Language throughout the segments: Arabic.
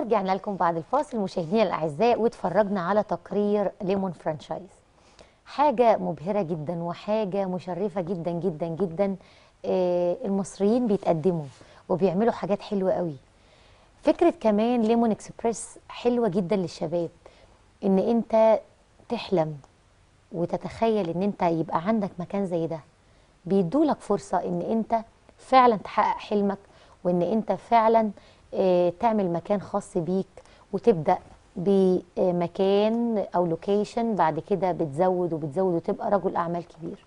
ورجعنا لكم بعد الفاصل مشاهدينا الاعزاء واتفرجنا على تقرير ليمون فرانشايز حاجه مبهره جدا وحاجه مشرفه جدا جدا جدا آه، المصريين بيتقدموا وبيعملوا حاجات حلوه قوي فكره كمان ليمون اكسبريس حلوه جدا للشباب ان انت تحلم وتتخيل ان انت يبقى عندك مكان زي ده بيدولك فرصه ان انت فعلا تحقق حلمك وان انت فعلا آه، تعمل مكان خاص بيك وتبدأ بمكان او لوكيشن بعد كده بتزود وبتزود وتبقى رجل اعمال كبير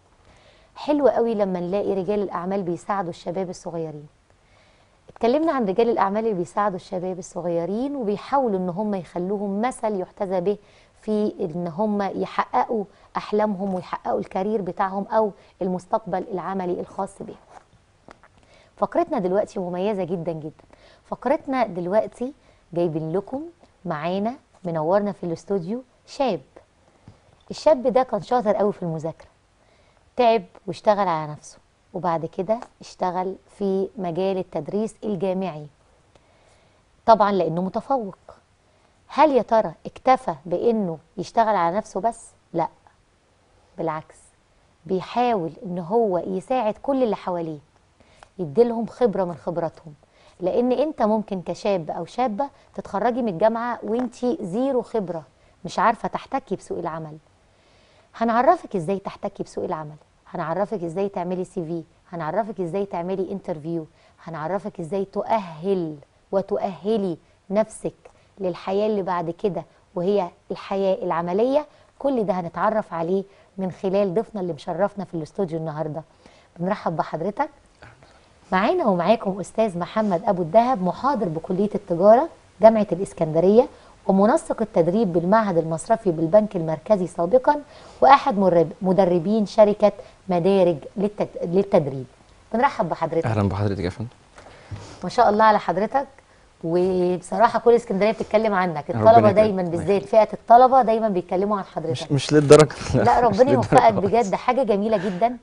حلو قوي لما نلاقي رجال الاعمال بيساعدوا الشباب الصغيرين اتكلمنا عن رجال الاعمال اللي بيساعدوا الشباب الصغيرين وبيحاولوا ان هم يخلوهم مثل يحتذى به في ان هم يحققوا احلامهم ويحققوا الكارير بتاعهم او المستقبل العملي الخاص بهم فقرتنا دلوقتي مميزه جدا جدا فقرتنا دلوقتي جايبين لكم معانا منورنا في الاستوديو شاب الشاب ده كان شاطر قوي في المذاكره تعب واشتغل على نفسه وبعد كده اشتغل في مجال التدريس الجامعي طبعا لانه متفوق هل يا ترى اكتفى بانه يشتغل على نفسه بس لا بالعكس بيحاول ان هو يساعد كل اللي حواليه يديلهم خبره من خبراتهم لان انت ممكن كشاب او شابه تتخرجي من الجامعه وانت زيرو خبره مش عارفه تحتكي بسوق العمل هنعرفك ازاي تحتكي بسوق العمل هنعرفك ازاي تعملي سي في هنعرفك ازاي تعملي انترفيو هنعرفك ازاي تؤهل وتؤهلي نفسك للحياه اللي بعد كده وهي الحياه العمليه كل ده هنتعرف عليه من خلال ضيفنا اللي مشرفنا في الاستوديو النهارده بنرحب بحضرتك معانا ومعاكم أستاذ محمد أبو الدهب محاضر بكلية التجارة جامعة الإسكندرية ومنسق التدريب بالمعهد المصرفي بالبنك المركزي سابقا وأحد مدربين شركة مدارج للتدريب بنرحب بحضرتك أهلا بحضرتك يا فندم ما شاء الله على حضرتك وبصراحه كل اسكندريه بتتكلم عنك الطلبه دايما بالذات فئه الطلبه دايما بيتكلموا عن حضرتك مش, مش للدرجه لا, لا ربنا يوفقك بجد حاجه جميله جدا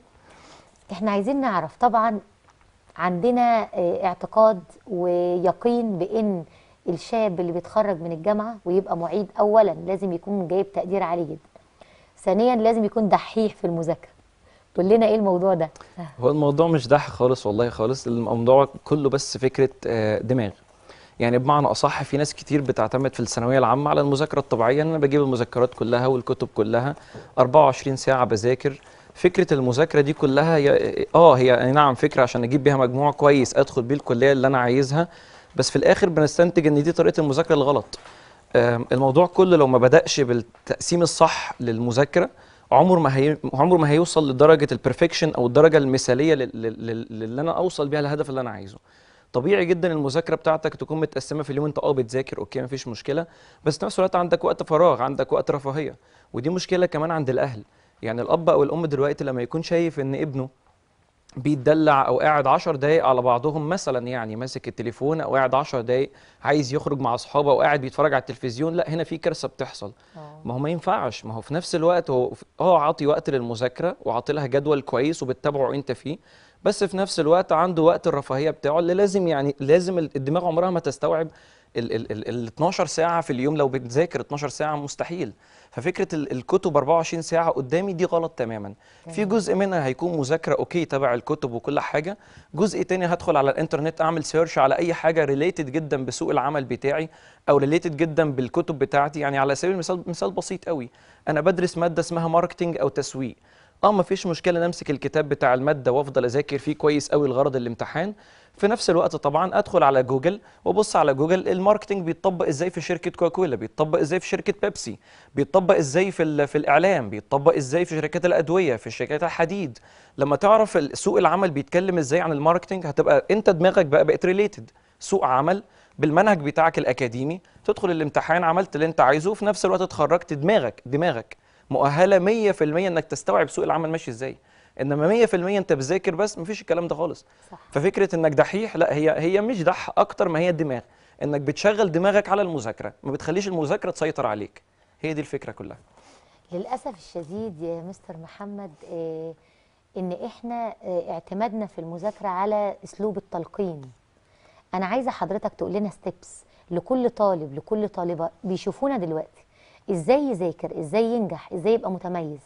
احنا عايزين نعرف طبعا عندنا آه، اعتقاد ويقين بان الشاب اللي بيتخرج من الجامعه ويبقى معيد اولا لازم يكون جايب تقدير عالي جدا ثانيا لازم يكون دحيح في المذاكره قول لنا ايه الموضوع ده هو الموضوع مش دح خالص والله خالص الموضوع كله بس فكره آه، دماغ يعني بمعنى اصح في ناس كتير بتعتمد في الثانويه العامه على المذاكره الطبيعيه ان انا بجيب المذكرات كلها والكتب كلها 24 ساعه بذاكر فكره المذاكره دي كلها هي اه هي نعم فكره عشان اجيب بيها مجموع كويس ادخل بيه الكليه اللي انا عايزها بس في الاخر بنستنتج ان دي طريقه المذاكره الغلط الموضوع كله لو ما بداش بالتقسيم الصح للمذاكره عمر ما هي عمر ما هيوصل لدرجه البرفكشن او الدرجه المثاليه اللي انا اوصل بيها الهدف اللي انا عايزه طبيعي جدا المذاكره بتاعتك تكون متقسمه في اليوم انت اه بتذاكر اوكي مفيش مشكله بس في نفس الوقت عندك وقت فراغ عندك وقت رفاهيه ودي مشكله كمان عند الاهل يعني الاب او الام دلوقتي لما يكون شايف ان ابنه بيتدلع او قاعد 10 دقايق على بعضهم مثلا يعني ماسك التليفون او قاعد 10 دقايق عايز يخرج مع اصحابه او قاعد بيتفرج على التلفزيون لا هنا في كارثه بتحصل أوه. ما هو ما ينفعش ما هو في نفس الوقت هو اه عاطي وقت للمذاكره وعاطي لها جدول كويس وبتتابعه انت فيه بس في نفس الوقت عنده وقت الرفاهيه بتاعه اللي لازم يعني لازم الدماغ عمرها ما تستوعب ال ال ال ال 12 ساعه في اليوم لو بتذاكر 12 ساعه مستحيل ففكره الكتب 24 ساعه قدامي دي غلط تماما في جزء منها هيكون مذاكره اوكي تبع الكتب وكل حاجه جزء تاني هدخل على الانترنت اعمل سيرش على اي حاجه ريليتد جدا بسوق العمل بتاعي او ريليتد جدا بالكتب بتاعتي يعني على سبيل المثال مثال بسيط قوي انا بدرس ماده اسمها ماركتينج او تسويق اه مفيش مشكله نمسك امسك الكتاب بتاع الماده وافضل اذاكر فيه كويس قوي لغرض الامتحان في نفس الوقت طبعا ادخل على جوجل وبص على جوجل الماركتنج بيتطبق ازاي في شركه كوكولا بيتطبق ازاي في شركه بيبسي بيتطبق ازاي في في الاعلام بيتطبق ازاي في شركات الادويه في شركات الحديد لما تعرف سوق العمل بيتكلم ازاي عن الماركتنج هتبقى انت دماغك بقى بقت ريليتد سوق عمل بالمنهج بتاعك الاكاديمي تدخل الامتحان عملت اللي انت عايزه وفي نفس الوقت اتخرجت دماغك دماغك مؤهله 100% انك تستوعب سوق العمل ماشي ازاي انما 100% انت بتذاكر بس مفيش الكلام ده خالص صح. ففكره انك دحيح لا هي هي مش دح اكتر ما هي الدماغ انك بتشغل دماغك على المذاكره ما بتخليش المذاكره تسيطر عليك هي دي الفكره كلها للاسف الشديد يا مستر محمد آه، ان احنا آه، اعتمدنا في المذاكره على اسلوب التلقين انا عايزه حضرتك تقول لنا ستيبس لكل طالب لكل طالبه بيشوفونا دلوقتي ازاي يذاكر ازاي ينجح ازاي يبقى متميز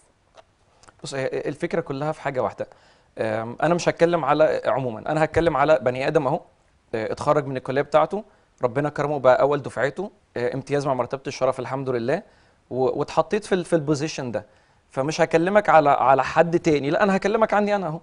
بص الفكره كلها في حاجه واحده انا مش هتكلم على عموما انا هتكلم على بني ادم اهو آه، اتخرج من الكليه بتاعته ربنا كرمه بقى اول دفعته آه، امتياز مع مرتبه الشرف الحمد لله واتحطيت في في البوزيشن ده فمش هكلمك على على حد تاني لا انا هكلمك عني انا اهو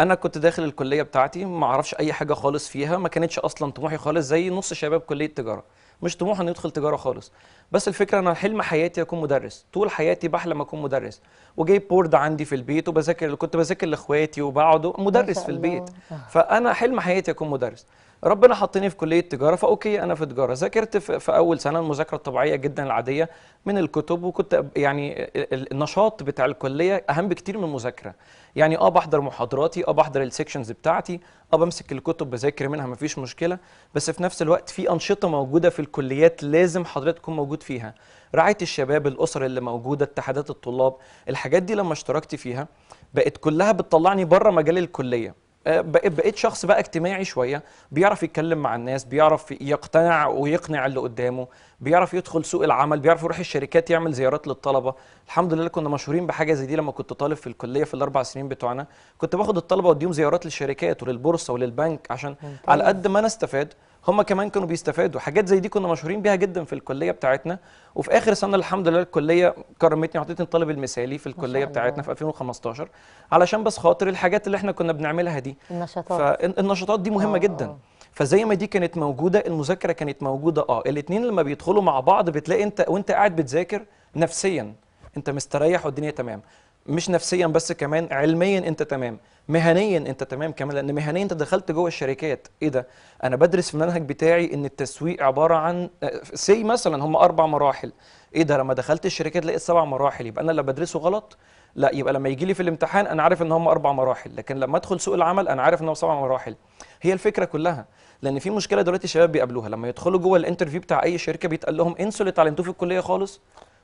انا كنت داخل الكليه بتاعتي ما اعرفش اي حاجه خالص فيها ما كانتش اصلا طموحي خالص زي نص شباب كليه تجاره مش طموح انه يدخل تجاره خالص بس الفكره انا حلم حياتي اكون مدرس طول حياتي بحلم اكون مدرس وجايب بورد عندي في البيت وبذاكر كنت بذاكر لاخواتي وبقعد مدرس في البيت آه. فانا حلم حياتي اكون مدرس ربنا حطني في كليه تجاره فاوكي انا في تجاره ذاكرت في اول سنه المذاكره الطبيعيه جدا العاديه من الكتب وكنت يعني النشاط بتاع الكليه اهم بكتير من المذاكره يعني اه بحضر محاضراتي اه بحضر السكشنز بتاعتي اه بمسك الكتب بذاكر منها مفيش مشكله بس في نفس الوقت في انشطه موجوده في الكليات لازم حضرتك تكون موجود فيها رعايه الشباب الاسر اللي موجوده اتحادات الطلاب الحاجات دي لما اشتركت فيها بقت كلها بتطلعني بره مجال الكليه آه، بقيت شخص بقى اجتماعي شويه بيعرف يتكلم مع الناس بيعرف يقتنع ويقنع اللي قدامه بيعرف يدخل سوق العمل بيعرف يروح الشركات يعمل زيارات للطلبه الحمد لله كنا مشهورين بحاجه زي دي لما كنت طالب في الكليه في الاربع سنين بتوعنا كنت باخد الطلبه واديهم زيارات للشركات وللبورصه وللبنك عشان على قد ما انا استفاد هم كمان كانوا بيستفادوا حاجات زي دي كنا مشهورين بيها جدا في الكليه بتاعتنا وفي اخر سنه الحمد لله الكليه كرمتني وحطيتني الطالب المثالي في الكليه بتاعتنا في 2015 علشان بس خاطر الحاجات اللي احنا كنا بنعملها دي النشاطات فالنشاطات دي مهمه أوه. جدا آه. فزي ما دي كانت موجوده المذاكره كانت موجوده اه الاثنين لما بيدخلوا مع بعض بتلاقي انت وانت قاعد بتذاكر نفسيا انت مستريح والدنيا تمام مش نفسيا بس كمان علميا انت تمام مهنيا انت تمام كمان لان مهنيا انت دخلت جوه الشركات ايه ده انا بدرس في المنهج بتاعي ان التسويق عباره عن سي آه، مثلا هم اربع مراحل ايه ده لما دخلت الشركات لقيت سبع مراحل يبقى انا اللي بدرسه غلط لا يبقى لما يجي لي في الامتحان انا عارف ان هم اربع مراحل لكن لما ادخل سوق العمل انا عارف ان هم سبع مراحل هي الفكره كلها لان في مشكله دلوقتي الشباب بيقابلوها لما يدخلوا جوه الانترفيو بتاع اي شركه بيتقال لهم انسوا اللي اتعلمتوه في الكليه خالص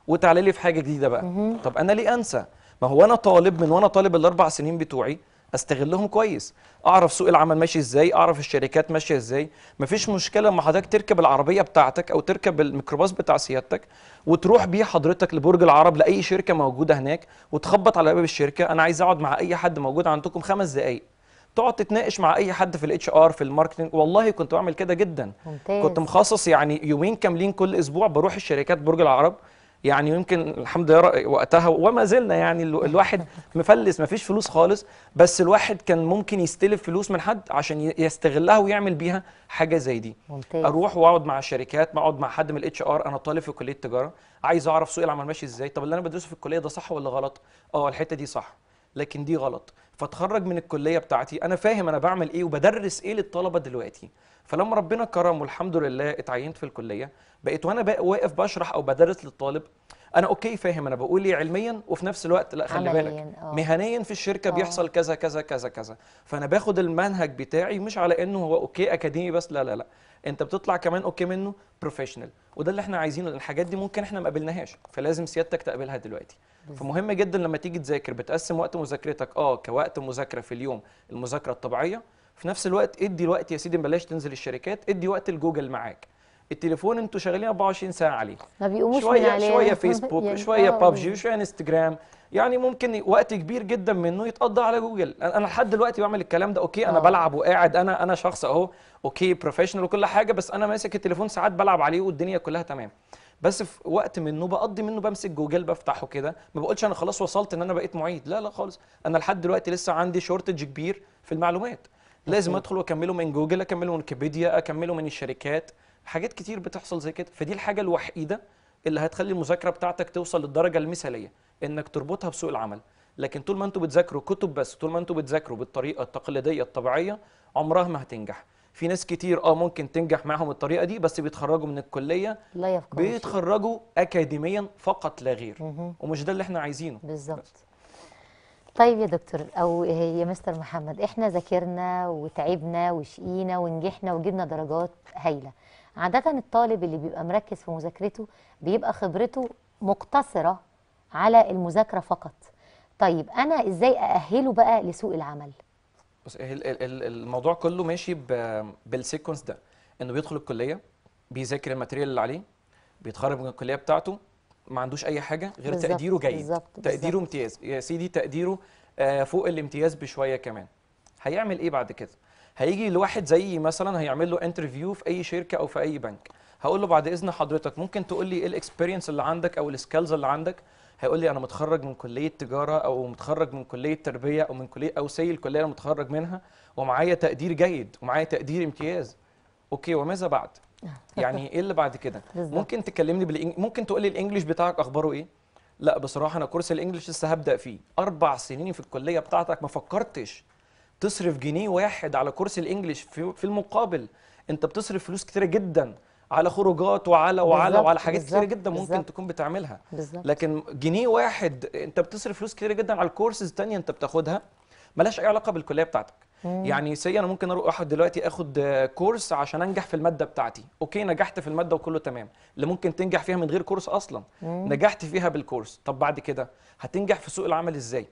وتعالي لي في حاجه جديده بقى طب انا ليه انسى ما هو انا طالب من وانا طالب الاربع سنين بتوعي استغلهم كويس اعرف سوق العمل ماشي ازاي اعرف الشركات ماشيه ازاي مفيش مشكله اما حضرتك تركب العربيه بتاعتك او تركب الميكروباص بتاع سيادتك وتروح بيه حضرتك لبرج العرب لاي شركه موجوده هناك وتخبط على باب الشركه انا عايز اقعد مع اي حد موجود عندكم خمس دقائق تقعد تتناقش مع اي حد في الاتش ار في الماركتنج والله كنت بعمل كده جدا ممتاز. كنت مخصص يعني يومين كاملين كل اسبوع بروح الشركات برج العرب يعني يمكن الحمد لله وقتها وما زلنا يعني الواحد مفلس ما فيش فلوس خالص بس الواحد كان ممكن يستلف فلوس من حد عشان يستغلها ويعمل بيها حاجه زي دي ممتاز. اروح واقعد مع شركات اقعد مع حد من الاتش ار انا طالب في كليه التجاره عايز اعرف سوق العمل ماشي ازاي طب اللي انا بدرسه في الكليه ده صح ولا غلط اه الحته دي صح لكن دي غلط فاتخرج من الكليه بتاعتي انا فاهم انا بعمل ايه وبدرس ايه للطلبه دلوقتي فلما ربنا كرم والحمد لله اتعينت في الكليه بقيت وانا بقى واقف بشرح او بدرس للطالب انا اوكي فاهم انا بقول ايه علميا وفي نفس الوقت لا خلي بالك آه. مهنيا في الشركه أوه. بيحصل كذا كذا كذا كذا فانا باخد المنهج بتاعي مش على انه هو اوكي اكاديمي بس لا لا لا انت بتطلع كمان اوكي منه بروفيشنال وده اللي احنا عايزينه لان الحاجات دي ممكن احنا ما قابلناهاش فلازم سيادتك تقابلها دلوقتي فمهم جدا لما تيجي تذاكر بتقسم وقت مذاكرتك اه كوقت مذاكره في اليوم المذاكره الطبيعيه في نفس الوقت ادي وقت يا سيدي بلاش تنزل الشركات ادي وقت الجوجل معاك التليفون انتوا شغالين 24 ساعه عليه ما بيقوموش شويه من عليه شويه فيسبوك يعني شويه بابجي وشويه انستجرام يعني ممكن وقت كبير جدا منه يتقضى على جوجل انا لحد دلوقتي بعمل الكلام ده اوكي انا آه. بلعب وقاعد انا انا شخص اهو اوكي بروفيشنال وكل حاجه بس انا ماسك التليفون ساعات بلعب عليه والدنيا كلها تمام بس في وقت منه بقضي منه بمسك جوجل بفتحه كده ما بقولش انا خلاص وصلت ان انا بقيت معيد لا لا خالص انا لحد دلوقتي لسه عندي شورتج كبير في المعلومات لازم ادخل واكمله من جوجل اكمله من ويكيبيديا اكمله من الشركات حاجات كتير بتحصل زي كده فدي الحاجه الوحيده اللي هتخلي المذاكره بتاعتك توصل للدرجه المثاليه انك تربطها بسوق العمل لكن طول ما انتوا بتذاكروا كتب بس طول ما انتوا بتذاكروا بالطريقه التقليديه الطبيعيه عمرها ما هتنجح في ناس كتير اه ممكن تنجح معاهم الطريقه دي بس بيتخرجوا من الكليه لا بيتخرجوا بيتخرجوا اكاديميا فقط لا غير ومش ده اللي احنا عايزينه بالظبط طيب يا دكتور او يا مستر محمد احنا ذاكرنا وتعبنا وشقينا ونجحنا وجبنا درجات هايله عادة الطالب اللي بيبقى مركز في مذاكرته بيبقى خبرته مقتصرة على المذاكرة فقط طيب أنا إزاي أأهله بقى لسوق العمل؟ بص الموضوع كله ماشي بالسيكونس ده انه بيدخل الكليه بيذاكر الماتيريال اللي عليه بيتخرج من الكليه بتاعته ما عندوش اي حاجه غير بالزبط تقديره جيد بالزبط تقديره امتياز يا سيدي تقديره آه، فوق الامتياز بشويه كمان هيعمل ايه بعد كده هيجي لواحد زيي مثلا هيعمل له انترفيو في اي شركه او في اي بنك هقول له بعد اذن حضرتك ممكن تقول لي ايه الاكسبيرينس اللي عندك او السكيلز اللي عندك هيقول لي انا متخرج من كليه تجاره او متخرج من كليه تربيه او من كليه او سي الكليه اللي متخرج منها ومعايا تقدير جيد ومعايا تقدير امتياز اوكي وماذا بعد يعني ايه اللي بعد كده ممكن تكلمني بالإنج... ممكن تقول لي الانجليش بتاعك اخباره ايه لا بصراحه انا كورس الانجليش لسه هبدا فيه اربع سنين في الكليه بتاعتك ما فكرتش تصرف جنيه واحد على كورس الانجليش في, في المقابل انت بتصرف فلوس كتيره جدا على خروجات وعلى وعلى وعلى حاجات كتيره جدا ممكن بالزبط تكون بتعملها بالزبط لكن جنيه واحد انت بتصرف فلوس كتيره جدا على الكورسز الثانيه انت بتاخدها ملهاش اي علاقه بالكليه بتاعتك مم. يعني سي انا ممكن اروح احد دلوقتي اخد كورس عشان انجح في الماده بتاعتي اوكي نجحت في الماده وكله تمام اللي ممكن تنجح فيها من غير كورس اصلا مم. نجحت فيها بالكورس طب بعد كده هتنجح في سوق العمل ازاي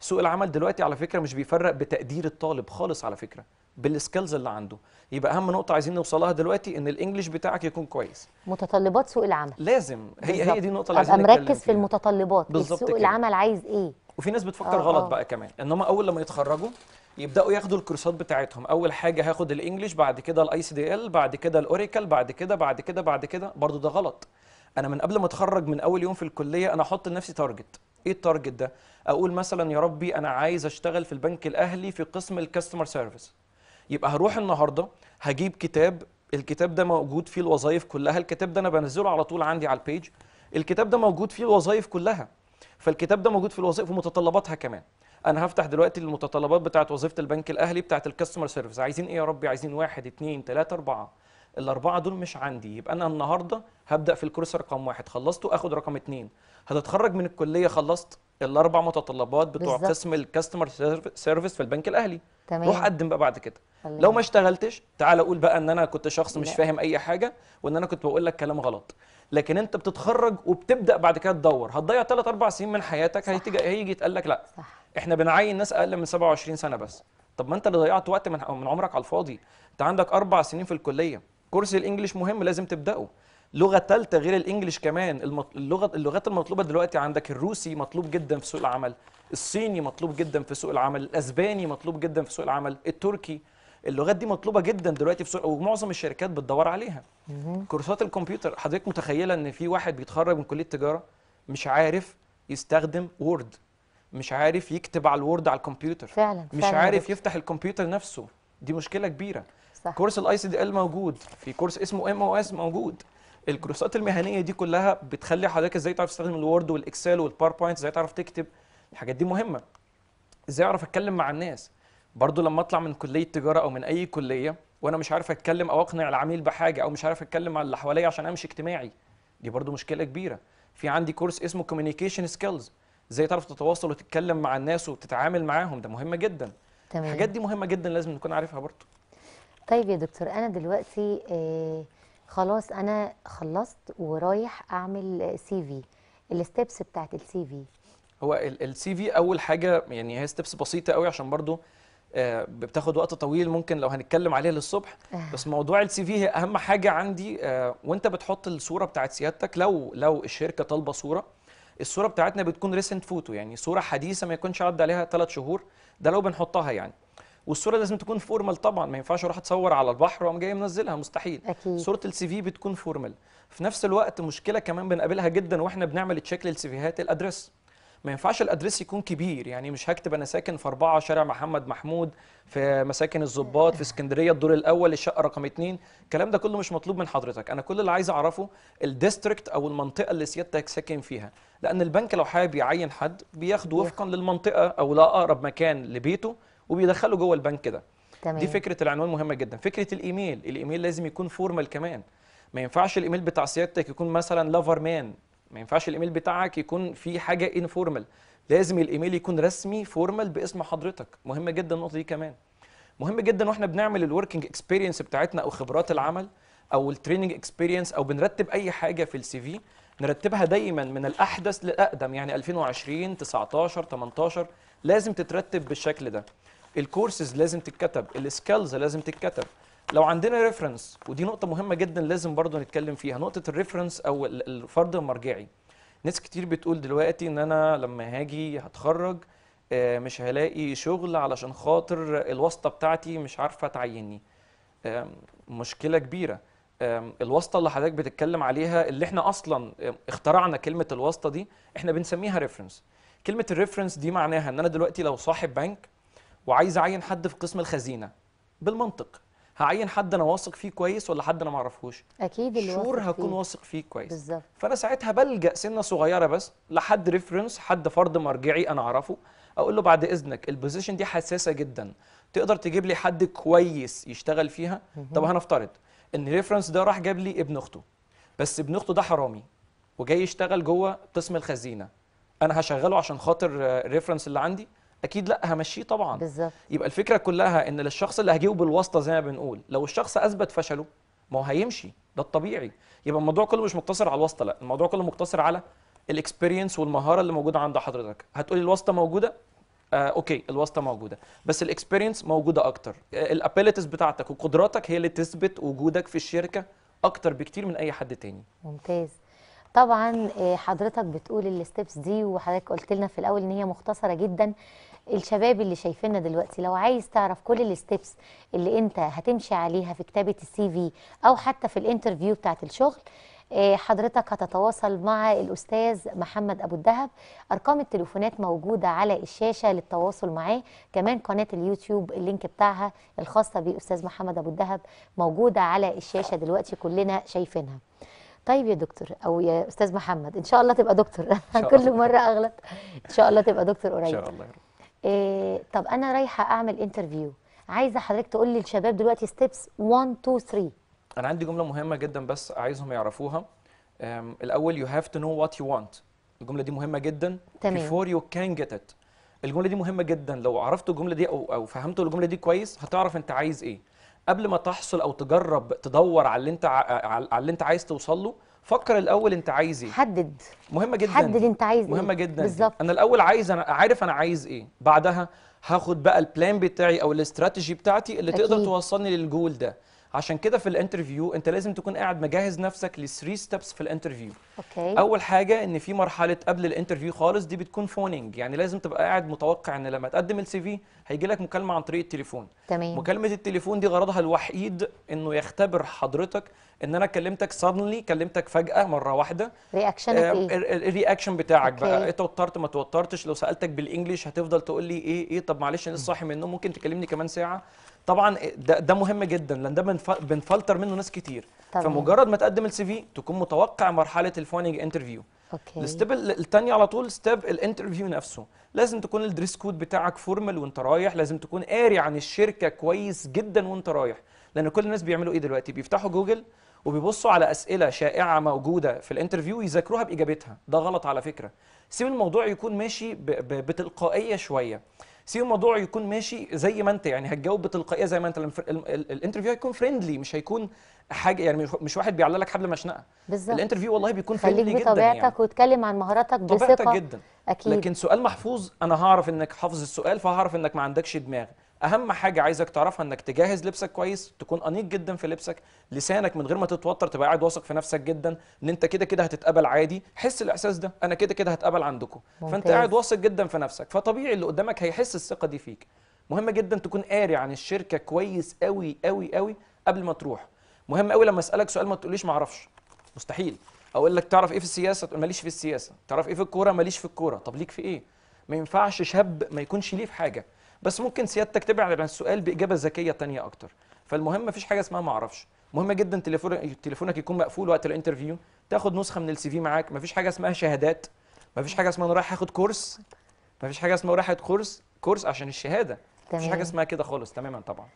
سوق العمل دلوقتي على فكره مش بيفرق بتقدير الطالب خالص على فكره بالسكيلز اللي عنده يبقى اهم نقطه عايزين نوصلها دلوقتي ان الانجليش بتاعك يكون كويس متطلبات سوق العمل لازم هي بالزبط. هي دي النقطه اللي عايزين نتكلم مركز في المتطلبات بالظبط سوق العمل عايز ايه وفي ناس بتفكر آه غلط آه. بقى كمان ان هم اول لما يتخرجوا يبداوا ياخدوا الكورسات بتاعتهم اول حاجه هاخد الانجليش بعد كده الاي سي دي ال بعد كده الاوريكل بعد كده بعد كده بعد كده برضو ده غلط انا من قبل ما اتخرج من اول يوم في الكليه انا احط لنفسي تارجت ايه التارجت ده اقول مثلا يا ربي انا عايز اشتغل في البنك الاهلي في قسم الكاستمر سيرفيس يبقى هروح النهارده هجيب كتاب الكتاب ده موجود فيه الوظائف كلها الكتاب ده انا بنزله على طول عندي على البيج الكتاب ده موجود فيه الوظائف كلها فالكتاب ده موجود في الوظائف ومتطلباتها كمان انا هفتح دلوقتي المتطلبات بتاعه وظيفه البنك الاهلي بتاعه الكاستمر سيرفيس عايزين ايه يا ربي عايزين واحد اتنين تلاته اربعه الاربعه دول مش عندي يبقى انا النهارده هبدا في الكورس رقم واحد خلصته اخد رقم اثنين هتتخرج من الكليه خلصت الاربع متطلبات بتوع قسم الكاستمر سيرفيس في البنك الاهلي تمام روح قدم بقى بعد كده الله. لو ما اشتغلتش تعال اقول بقى ان انا كنت شخص لا. مش فاهم اي حاجه وان انا كنت بقول لك كلام غلط لكن انت بتتخرج وبتبدا بعد كده تدور هتضيع 3 4 سنين من حياتك هيجي هيجي يتقال لك لا صح. احنا بنعين ناس اقل من 27 سنه بس طب ما انت اللي ضيعت وقت من عمرك على الفاضي انت عندك اربع سنين في الكليه كورس الانجليش مهم لازم تبداه لغه ثالثه غير الانجليش كمان اللغه اللغات المطلوبه دلوقتي عندك الروسي مطلوب جدا في سوق العمل الصيني مطلوب جدا في سوق العمل الاسباني مطلوب جدا في سوق العمل التركي اللغات دي مطلوبه جدا دلوقتي في سوق ومعظم الشركات بتدور عليها كورسات الكمبيوتر حضرتك متخيله ان في واحد بيتخرج من كليه تجاره مش عارف يستخدم وورد مش عارف يكتب على الوورد على الكمبيوتر فعلا مش فعلا عارف يفتح الكمبيوتر نفسه دي مشكله كبيره صح. كورس الاي سي دي ال موجود في كورس اسمه ام او اس موجود الكورسات المهنيه دي كلها بتخلي حضرتك ازاي تعرف تستخدم الوورد والاكسل والباوربوينت ازاي تعرف تكتب الحاجات دي مهمه ازاي اعرف اتكلم مع الناس برضو لما اطلع من كليه تجاره او من اي كليه وانا مش عارف اتكلم او اقنع العميل بحاجه او مش عارف اتكلم مع اللي حواليا عشان انا مش اجتماعي دي برضو مشكله كبيره في عندي كورس اسمه كوميونيكيشن سكيلز ازاي تعرف تتواصل وتتكلم مع الناس وتتعامل معاهم ده مهم جدا تمام. الحاجات دي مهمه جدا لازم نكون عارفها برضو طيب يا دكتور انا دلوقتي آه، خلاص انا خلصت ورايح اعمل سي في الستبس بتاعت السي في هو السي في اول حاجه يعني هي ستبس بسيطه قوي عشان برضو آه، بتاخد وقت طويل ممكن لو هنتكلم عليها للصبح آه. بس موضوع السي في هي اهم حاجه عندي وانت بتحط الصوره بتاعت سيادتك لو لو الشركه طالبه صوره الصوره بتاعتنا بتكون ريسنت فوتو يعني صوره حديثه ما يكونش عدى عليها ثلاث شهور ده لو بنحطها يعني والصوره لازم تكون فورمال طبعا ما ينفعش اروح اتصور على البحر واقوم جاي منزلها مستحيل أكيد. صوره السي في بتكون فورمال في نفس الوقت مشكله كمان بنقابلها جدا واحنا بنعمل تشيك للسيفيهات الادرس ما ينفعش الادرس يكون كبير يعني مش هكتب انا ساكن في أربعة شارع محمد محمود في مساكن الضباط في اسكندريه الدور الاول الشقه رقم اثنين الكلام ده كله مش مطلوب من حضرتك انا كل اللي عايز اعرفه الديستريكت او المنطقه اللي سيادتك ساكن فيها لان البنك لو حابب يعين حد بياخده وفقا للمنطقه او لاقرب مكان لبيته وبيدخله جوه البنك ده تمام. دي فكره العنوان مهمه جدا فكره الايميل الايميل لازم يكون فورمال كمان ما ينفعش الايميل بتاع سيادتك يكون مثلا لافر مان ما ينفعش الايميل بتاعك يكون في حاجه انفورمال لازم الايميل يكون رسمي فورمال باسم حضرتك مهمه جدا النقطه دي كمان مهم جدا واحنا بنعمل الوركينج اكسبيرينس بتاعتنا او خبرات العمل او التريننج اكسبيرينس او بنرتب اي حاجه في السي في نرتبها دايما من الاحدث للاقدم يعني 2020 19 18 لازم تترتب بالشكل ده الكورسز لازم تتكتب السكيلز لازم تتكتب لو عندنا ريفرنس ودي نقطه مهمه جدا لازم برضو نتكلم فيها نقطه الريفرنس او الفرد المرجعي ناس كتير بتقول دلوقتي ان انا لما هاجي هتخرج آه، مش هلاقي شغل علشان خاطر الواسطه بتاعتي مش عارفه تعيني مشكله كبيره الواسطه اللي حضرتك بتتكلم عليها اللي احنا اصلا اخترعنا كلمه الواسطه دي احنا بنسميها ريفرنس كلمه الريفرنس دي معناها ان انا دلوقتي لو صاحب بنك وعايز اعين حد في قسم الخزينه بالمنطق هعين حد انا واثق فيه كويس ولا حد انا ما اعرفهوش اكيد اللي شور هكون واثق فيه كويس بالظبط فانا ساعتها بلجا سنه صغيره بس لحد ريفرنس حد فرد مرجعي انا اعرفه اقول له بعد اذنك البوزيشن دي حساسه جدا تقدر تجيب لي حد كويس يشتغل فيها طب هنفترض ان ريفرنس ده راح جاب لي ابن اخته بس ابن اخته ده حرامي وجاي يشتغل جوه قسم الخزينه انا هشغله عشان خاطر الريفرنس اللي عندي اكيد لا همشيه طبعا بالظبط يبقى الفكره كلها ان للشخص اللي هجيبه بالواسطه زي ما بنقول لو الشخص اثبت فشله ما هو هيمشي ده الطبيعي يبقى الموضوع كله مش مقتصر على الواسطه لا الموضوع كله مقتصر على الاكسبيرينس والمهاره اللي موجوده عند حضرتك هتقولي الواسطه موجوده آه، اوكي الواسطه موجوده بس الاكسبيرينس موجوده اكتر آه، الابيليتيز بتاعتك وقدراتك هي اللي تثبت وجودك في الشركه اكتر بكتير من اي حد تاني ممتاز طبعا آه، حضرتك بتقول الستبس دي وحضرتك قلت لنا في الاول ان هي مختصره جدا الشباب اللي شايفيننا دلوقتي لو عايز تعرف كل الستبس اللي انت هتمشي عليها في كتابه السي في او حتى في الانترفيو بتاعه الشغل آه، حضرتك هتتواصل مع الأستاذ محمد أبو الدهب أرقام التليفونات موجودة على الشاشة للتواصل معاه كمان قناة اليوتيوب اللينك بتاعها الخاصة بأستاذ محمد أبو الدهب موجودة على الشاشة دلوقتي كلنا شايفينها طيب يا دكتور او يا استاذ محمد ان شاء الله تبقى دكتور كل مره اغلط ان شاء الله تبقى دكتور قريب ان شاء الله إيه طب انا رايحه اعمل انترفيو عايزه حضرتك تقول لي الشباب دلوقتي ستيبس 1 2 3 انا عندي جمله مهمه جدا بس عايزهم يعرفوها الاول يو هاف تو نو وات يو وانت الجمله دي مهمه جدا تمام بيفور يو كان جيت ات الجمله دي مهمه جدا لو عرفتوا الجمله دي او او فهمتوا الجمله دي كويس هتعرف انت عايز ايه قبل ما تحصل او تجرب تدور على اللي انت على اللي انت عايز توصل له فكر الاول انت عايز ايه حدد مهمه جدا حدد انت عايز مهمه إيه؟ جدا بالظبط انا الاول عايز انا عارف انا عايز ايه بعدها هاخد بقى البلان بتاعي او الاستراتيجي بتاعتي اللي أكيد. تقدر توصلني للجول ده عشان كده في الانترفيو انت لازم تكون قاعد مجهز نفسك ل 3 ستيبس في الانترفيو أوكي. اول حاجه ان في مرحله قبل الانترفيو خالص دي بتكون فوننج يعني لازم تبقى قاعد متوقع ان لما تقدم السي في هيجي لك مكالمه عن طريق التليفون تمام مكالمه التليفون دي غرضها الوحيد انه يختبر حضرتك ان انا كلمتك سادنلي كلمتك فجاه مره واحده رياكشن ايه الرياكشن بتاعك أوكي. بقى إيه توترت ما توترتش لو سالتك بالانجلش هتفضل تقول لي ايه ايه طب معلش انا لسه صاحي من النوم ممكن تكلمني كمان ساعه طبعا ده, ده مهم جدا لان ده بنفلتر منه ناس كتير طبعا. فمجرد ما تقدم السي في تكون متوقع مرحله الفايننج انترفيو اوكي الستيب الثانيه على طول ستيب الانترفيو نفسه لازم تكون الدريس كود بتاعك فورمال وانت رايح لازم تكون قاري عن الشركه كويس جدا وانت رايح لان كل الناس بيعملوا ايه دلوقتي بيفتحوا جوجل وبيبصوا على اسئله شائعه موجوده في الانترفيو يذاكروها باجابتها ده غلط على فكره سيب الموضوع يكون ماشي بتلقائيه شويه سيب الموضوع يكون ماشي زي ما انت يعني هتجاوب بتلقائيه زي ما انت الانترفيو هيكون فريندلي مش هيكون حاجه يعني مش واحد بيعلق لك حبل مشنقه بالظبط الانترفيو والله بيكون فريندلي جدا يعني. بطبيعتك يعني. وتكلم عن مهاراتك بثقه طبيعتك جدا اكيد لكن سؤال محفوظ انا هعرف انك حافظ السؤال فهعرف انك ما عندكش دماغ اهم حاجه عايزك تعرفها انك تجهز لبسك كويس تكون انيق جدا في لبسك لسانك من غير ما تتوتر تبقى قاعد واثق في نفسك جدا ان انت كده كده هتتقبل عادي حس الاحساس ده انا كده كده هتقبل عندكم فانت قاعد واثق جدا في نفسك فطبيعي اللي قدامك هيحس الثقه دي فيك مهم جدا تكون قاري عن الشركه كويس قوي قوي قوي قبل ما تروح مهم قوي لما اسالك سؤال ما تقوليش ما اعرفش مستحيل اقول لك تعرف ايه في السياسه تقول ماليش في السياسه تعرف ايه في الكوره ماليش في الكوره طب ليك في ايه ما ينفعش شاب ما يكونش ليه في حاجه بس ممكن سيادتك تبعد عن السؤال باجابه ذكيه ثانيه اكتر فالمهم مفيش حاجه اسمها ما اعرفش مهم جدا تليفونك يكون مقفول وقت الانترفيو تاخد نسخه من السي في معاك مفيش حاجه اسمها شهادات مفيش حاجه اسمها انا رايح اخد كورس مفيش حاجه اسمها رايح اخد كورس كورس عشان الشهاده تمام. مفيش حاجه اسمها كده خالص تماما طبعا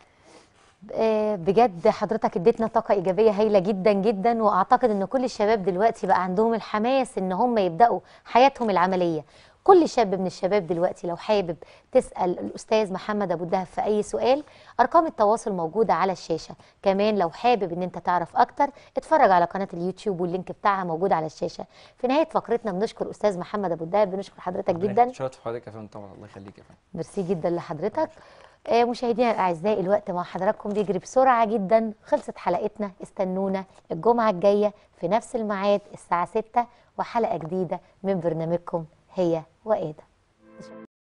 آه، بجد حضرتك اديتنا طاقه ايجابيه هايله جدا جدا واعتقد ان كل الشباب دلوقتي بقى عندهم الحماس ان هم يبداوا حياتهم العمليه كل شاب من الشباب دلوقتي لو حابب تسأل الأستاذ محمد أبو الدهب في أي سؤال أرقام التواصل موجودة على الشاشة كمان لو حابب أن أنت تعرف أكتر اتفرج على قناة اليوتيوب واللينك بتاعها موجود على الشاشة في نهاية فقرتنا بنشكر أستاذ محمد أبو الدهب بنشكر حضرتك جدا شرط في حضرتك يا فندم طبعا الله يخليك يا فندم ميرسي جدا لحضرتك آه، مشاهدينا الأعزاء الوقت مع حضراتكم بيجري بسرعة جدا خلصت حلقتنا استنونا الجمعة الجاية في نفس الميعاد الساعة 6 وحلقة جديدة من برنامجكم هي ده